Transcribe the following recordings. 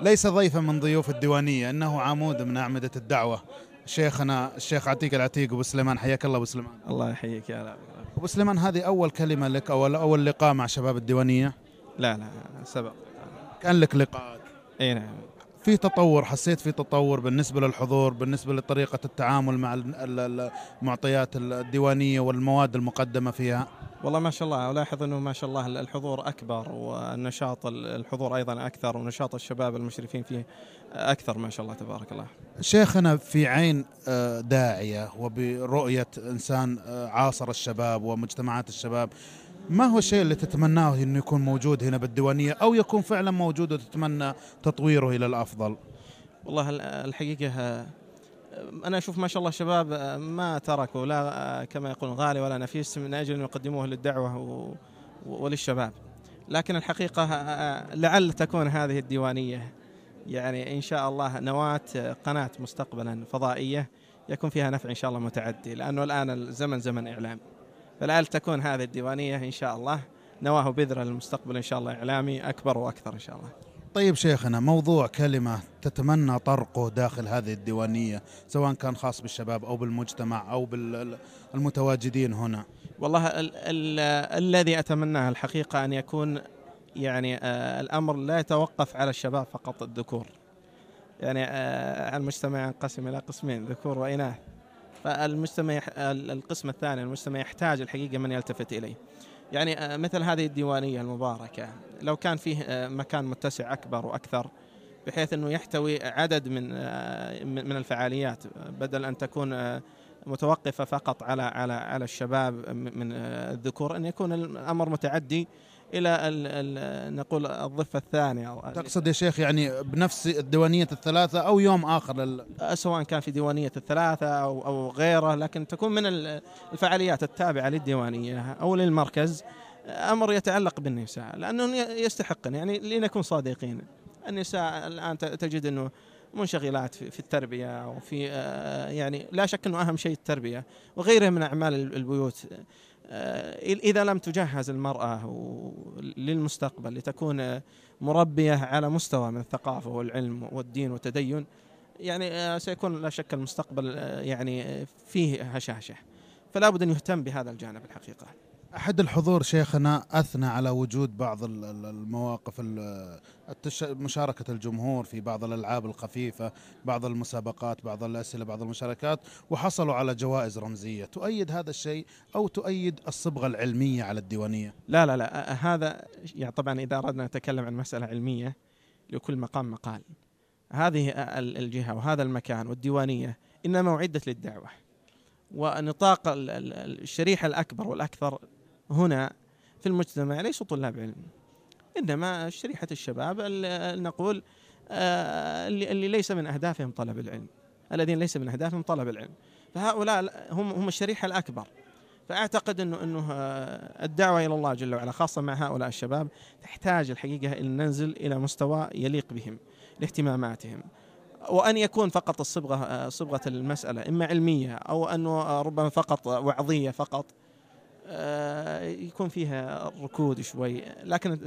ليس ضيفا من ضيوف الديوانية إنه عمود من أعمدة الدعوة شيخنا الشيخ عتيق العتيق أبو سليمان حياك الله أبو سليمان الله يحييك يا رب أبو سليمان هذه أول كلمة لك أو أول لقاء مع شباب الديوانية لا لا سبق كان لك لقاءات اي نعم في تطور حسيت في تطور بالنسبة للحضور بالنسبة لطريقة التعامل مع المعطيات الديوانية والمواد المقدمة فيها والله ما شاء الله ألاحظ أنه ما شاء الله الحضور أكبر والنشاط الحضور أيضا أكثر ونشاط الشباب المشرفين فيه أكثر ما شاء الله تبارك الله شيخنا في عين آه، داعية وبرؤية إنسان آه، عاصر الشباب ومجتمعات الشباب ما هو الشيء اللي تتمناه أنه يكون موجود هنا بالديوانية أو يكون فعلا موجود وتتمنى تطويره إلى الأفضل والله الحقيقة انا اشوف ما شاء الله الشباب آه، ما تركوا لا آه، كما يقولون غالي ولا نفيس من اجل ان يقدموه للدعوه وللشباب لكن الحقيقه آه، لعل تكون هذه الديوانيه يعني ان شاء الله نواه قناه مستقبلا فضائيه يكون فيها نفع ان شاء الله متعدي لانه الان الزمن زمن اعلام فلعل تكون هذه الديوانيه ان شاء الله نواه بذره للمستقبل ان شاء الله اعلامي اكبر واكثر ان شاء الله طيب شيخنا موضوع كلمة تتمنى طرقه داخل هذه الديوانية سواء كان خاص بالشباب أو بالمجتمع أو بالمتواجدين هنا والله ال ال الذي أتمناه الحقيقة أن يكون يعني آه الأمر لا يتوقف على الشباب فقط الذكور يعني آه المجتمع ينقسم إلى قسمين ذكور وإناث فالمجتمع القسم الثاني المجتمع يحتاج الحقيقة من يلتفت إليه يعني آه، مثل هذه الديوانية المباركة لو كان فيه آه، مكان متسع أكبر وأكثر بحيث أنه يحتوي عدد من آه، من الفعاليات بدل أن تكون متوقفة فقط على على على الشباب من الذكور أن يكون الأمر متعدي الى الـ الـ نقول الضفه الثانيه أو تقصد يا شيخ يعني بنفس الديوانيه الثلاثه او يوم اخر لل... آه، سواء كان في ديوانيه الثلاثه او او غيره لكن تكون من الفعاليات التابعه للديوانيه او للمركز امر يتعلق بالنساء لانهم يستحقن يعني لنكون صادقين النساء الان تجد انه منشغلات في التربيه وفي آه، يعني لا شك انه اهم شيء التربيه وغيرها من اعمال البيوت آه، إذا لم تجهز المرأة للمستقبل لتكون مربية على مستوى من الثقافة والعلم والدين والتدين يعني آه، سيكون لا شك المستقبل آه، يعني فيه هشاشة فلا بد أن يهتم بهذا الجانب الحقيقة احد الحضور شيخنا اثنى على وجود بعض المواقف مشاركه الجمهور في بعض الالعاب الخفيفه، بعض المسابقات، بعض الاسئله، بعض المشاركات وحصلوا على جوائز رمزيه، تؤيد هذا الشيء او تؤيد الصبغه العلميه على الديوانيه؟ لا لا لا هذا يعني طبعا اذا اردنا نتكلم عن مساله علميه لكل مقام مقال. هذه الجهه وهذا المكان والديوانيه انما اعدت للدعوه. ونطاق الشريحة الأكبر والأكثر هنا في المجتمع ليسوا طلاب علم انما شريحه الشباب آه، اللي نقول اللي ليس من اهدافهم طلب العلم الذين ليس من اهدافهم طلب العلم فهؤلاء هم هم الشريحه الاكبر فاعتقد انه انه آه، الدعوه الى الله جل وعلا خاصه مع هؤلاء الشباب تحتاج الحقيقه ان ننزل الى مستوى يليق بهم لاهتماماتهم وان يكون فقط الصبغه آه، صبغه المساله اما علميه او انه ربما فقط وعظيه فقط آه، يكون فيها ركود شوي لكن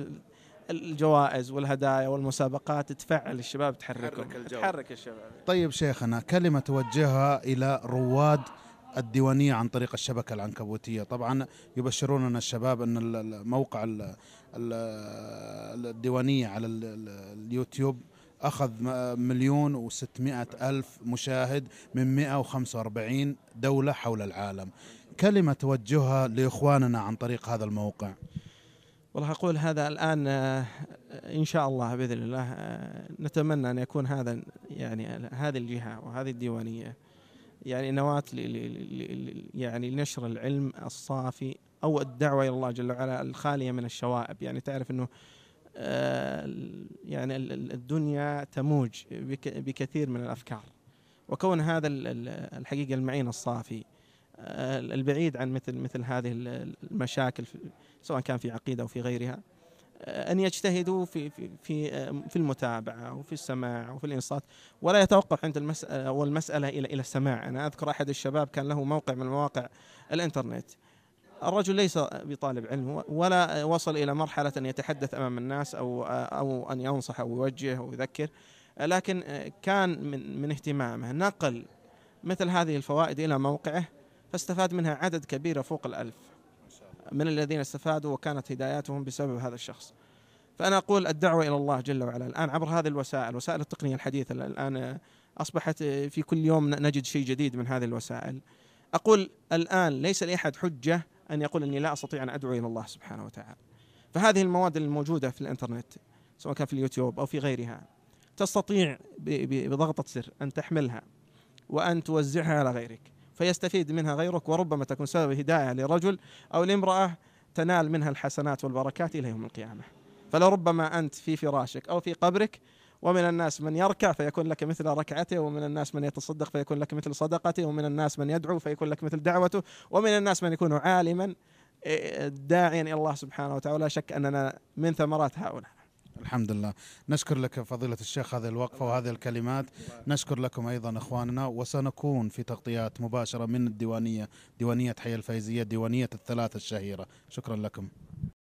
الجوائز والهدايا والمسابقات تفعل الشباب تحركهم تحرك الشباب طيب شيخنا كلمة توجهها إلى رواد الديوانية عن طريق الشبكة العنكبوتية طبعا يبشروننا الشباب أن الموقع الديوانية على اليوتيوب أخذ مليون وستمائة ألف مشاهد من 145 دولة حول العالم كلمة توجهها لإخواننا عن طريق هذا الموقع والله أقول هذا الآن آه، إن شاء الله بإذن الله آه، نتمنى أن يكون هذا يعني هذه الجهة وهذه الديوانية يعني نواة يعني لنشر العلم الصافي أو الدعوة إلى الله جل وعلا الخالية من الشوائب يعني تعرف أنه آه، يعني الدنيا تموج بكثير من الأفكار وكون هذا الحقيقة المعين الصافي آه، البعيد عن مثل مثل هذه المشاكل سواء كان في عقيده او في غيرها آه، ان يجتهدوا في في في آه، في المتابعه وفي السماع وفي الانصات ولا يتوقف عند المساله والمساله الى الى السماع، انا اذكر احد الشباب كان له موقع من مواقع الانترنت. الرجل ليس بطالب علم ولا وصل الى مرحله ان يتحدث امام الناس او او ان ينصح او يوجه او يذكر لكن كان من من اهتمامه نقل مثل هذه الفوائد الى موقعه فاستفاد منها عدد كبير فوق الألف من الذين استفادوا وكانت هداياتهم بسبب هذا الشخص فأنا أقول الدعوة إلى الله جل وعلا الآن عبر هذه الوسائل وسائل التقنية الحديثة الآن أصبحت في كل يوم نجد شيء جديد من هذه الوسائل أقول الآن ليس لأحد حجة أن يقول أني لا أستطيع أن أدعو إلى الله سبحانه وتعالى فهذه المواد الموجودة في الإنترنت سواء كان في اليوتيوب أو في غيرها تستطيع بضغطة سر أن تحملها وأن توزعها على غيرك فيستفيد منها غيرك وربما تكون سبب هدايه لرجل او لامراه تنال منها الحسنات والبركات الى يوم القيامه. فلربما انت في فراشك او في قبرك ومن الناس من يركع فيكون لك مثل ركعته ومن الناس من يتصدق فيكون لك مثل صدقته ومن الناس من يدعو فيكون لك مثل دعوته ومن الناس من يكون عالما إيه، داعيا الى الله سبحانه وتعالى لا شك اننا من ثمرات هؤلاء الحمد لله نشكر لك فضيلة الشيخ هذه الوقفة وهذه الكلمات نشكر لكم أيضا إخواننا وسنكون في تغطيات مباشرة من الديوانية ديوانية حي الفيزية ديوانية الثلاثة الشهيرة شكرا لكم